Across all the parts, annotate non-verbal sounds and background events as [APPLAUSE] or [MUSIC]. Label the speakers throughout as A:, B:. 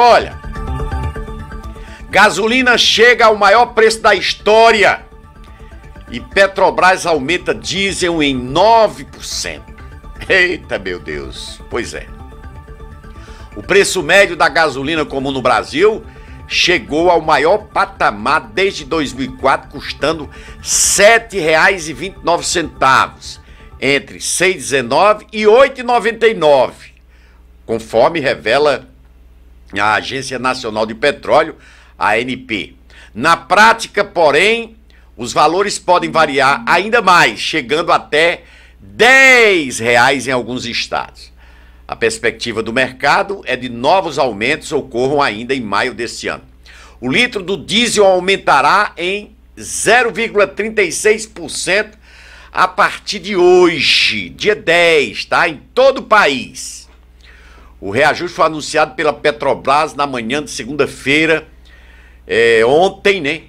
A: Olha, gasolina chega ao maior preço da história e Petrobras aumenta diesel em 9%. Eita, meu Deus. Pois é. O preço médio da gasolina comum no Brasil chegou ao maior patamar desde 2004, custando R$ 7,29, entre R$ 6,19 e R$ 8,99, conforme revela a Agência Nacional de Petróleo, ANP. Na prática, porém, os valores podem variar ainda mais, chegando até R$ reais em alguns estados. A perspectiva do mercado é de novos aumentos ocorram ainda em maio deste ano. O litro do diesel aumentará em 0,36% a partir de hoje, dia 10, tá? Em todo o país. O reajuste foi anunciado pela Petrobras na manhã de segunda-feira, é, ontem, né?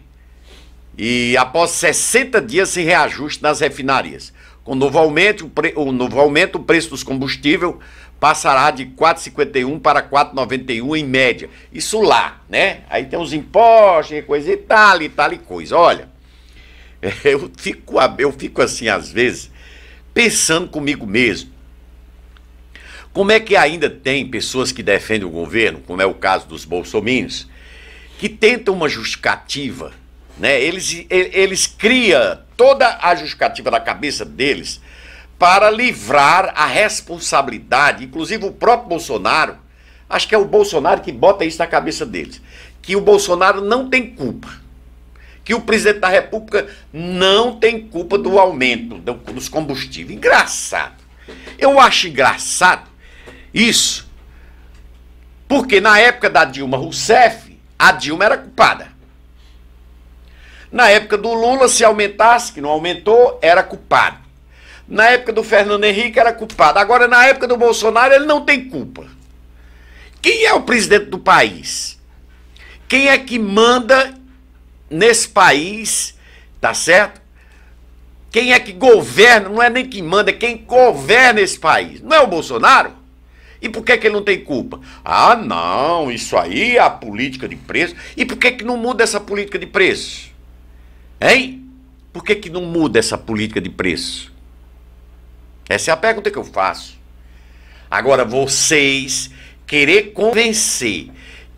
A: E após 60 dias sem reajuste nas refinarias. Com novo aumento, o, pre... o novo aumento, o preço dos combustíveis passará de 4,51 para 4,91 em média. Isso lá, né? Aí tem os impostos, coisa e tal, e tal e coisa. Olha, [LAUGHS] eu fico, eu fico assim às vezes, pensando comigo mesmo. Como é que ainda tem pessoas que defendem o governo, como é o caso dos bolsominions, que tentam uma justificativa, né? Eles, eles criam toda a justificativa na cabeça deles para livrar a responsabilidade, inclusive o próprio Bolsonaro, acho que é o Bolsonaro que bota isso na cabeça deles, que o Bolsonaro não tem culpa, que o presidente da República não tem culpa do aumento dos combustíveis. Engraçado. Eu acho engraçado isso. Porque na época da Dilma Rousseff, a Dilma era culpada. Na época do Lula, se aumentasse, que não aumentou, era culpado. Na época do Fernando Henrique, era culpado. Agora, na época do Bolsonaro, ele não tem culpa. Quem é o presidente do país? Quem é que manda nesse país, tá certo? Quem é que governa? Não é nem quem manda, é quem governa esse país. Não é o Bolsonaro? E por que, que ele não tem culpa? Ah, não, isso aí é a política de preço. E por que, que não muda essa política de preço? Hein? Por que, que não muda essa política de preço? Essa é a pergunta que eu faço. Agora, vocês querer convencer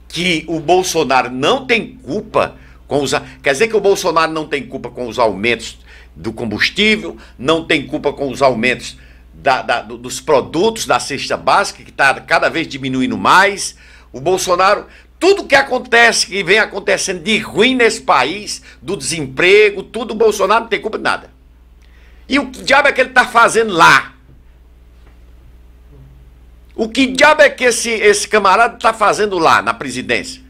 A: que o Bolsonaro não tem culpa com os. Quer dizer que o Bolsonaro não tem culpa com os aumentos do combustível, não tem culpa com os aumentos da, da, dos produtos da cesta básica, que está cada vez diminuindo mais. O Bolsonaro, tudo que acontece, que vem acontecendo de ruim nesse país, do desemprego, tudo, o Bolsonaro não tem culpa de nada. E o que diabo é que ele está fazendo lá? O que diabo é que esse, esse camarada está fazendo lá, na presidência?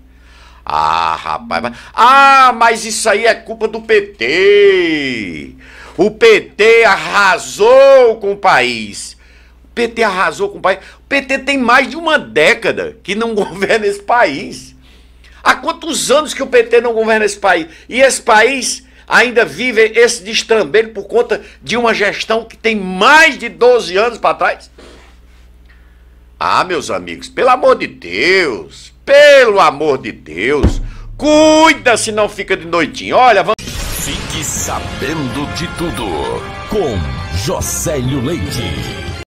A: Ah, rapaz. Mas... Ah, mas isso aí é culpa do PT. O PT arrasou com o país. O PT arrasou com o país. O PT tem mais de uma década que não [LAUGHS] governa esse país. Há quantos anos que o PT não governa esse país? E esse país ainda vive esse destrambelho por conta de uma gestão que tem mais de 12 anos para trás? Ah, meus amigos, pelo amor de Deus, pelo amor de Deus, cuida se não fica de noitinho. Olha, vamos. Fique sabendo de tudo com Josélio Leite.